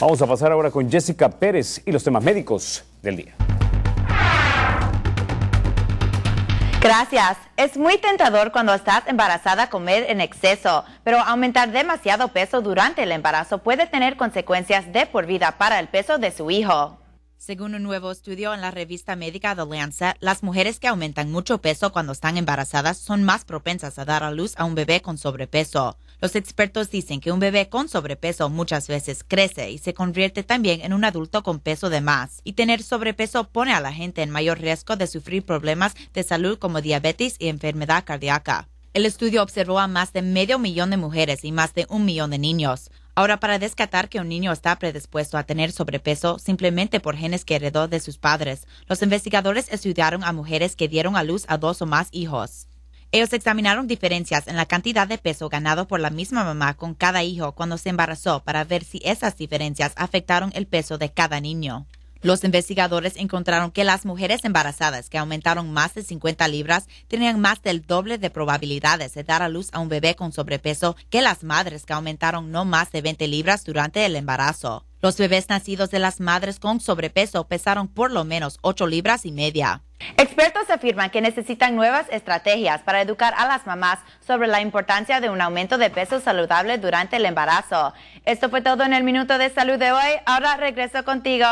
Vamos a pasar ahora con Jessica Pérez y los temas médicos del día. Gracias. Es muy tentador cuando estás embarazada comer en exceso, pero aumentar demasiado peso durante el embarazo puede tener consecuencias de por vida para el peso de su hijo. Según un nuevo estudio en la revista médica The Lancet, las mujeres que aumentan mucho peso cuando están embarazadas son más propensas a dar a luz a un bebé con sobrepeso. Los expertos dicen que un bebé con sobrepeso muchas veces crece y se convierte también en un adulto con peso de más. Y tener sobrepeso pone a la gente en mayor riesgo de sufrir problemas de salud como diabetes y enfermedad cardíaca. El estudio observó a más de medio millón de mujeres y más de un millón de niños. Ahora, para descartar que un niño está predispuesto a tener sobrepeso simplemente por genes que heredó de sus padres, los investigadores estudiaron a mujeres que dieron a luz a dos o más hijos. Ellos examinaron diferencias en la cantidad de peso ganado por la misma mamá con cada hijo cuando se embarazó para ver si esas diferencias afectaron el peso de cada niño. Los investigadores encontraron que las mujeres embarazadas que aumentaron más de 50 libras tenían más del doble de probabilidades de dar a luz a un bebé con sobrepeso que las madres que aumentaron no más de 20 libras durante el embarazo. Los bebés nacidos de las madres con sobrepeso pesaron por lo menos 8 libras y media. Expertos afirman que necesitan nuevas estrategias para educar a las mamás sobre la importancia de un aumento de peso saludable durante el embarazo. Esto fue todo en el Minuto de Salud de hoy. Ahora regreso contigo.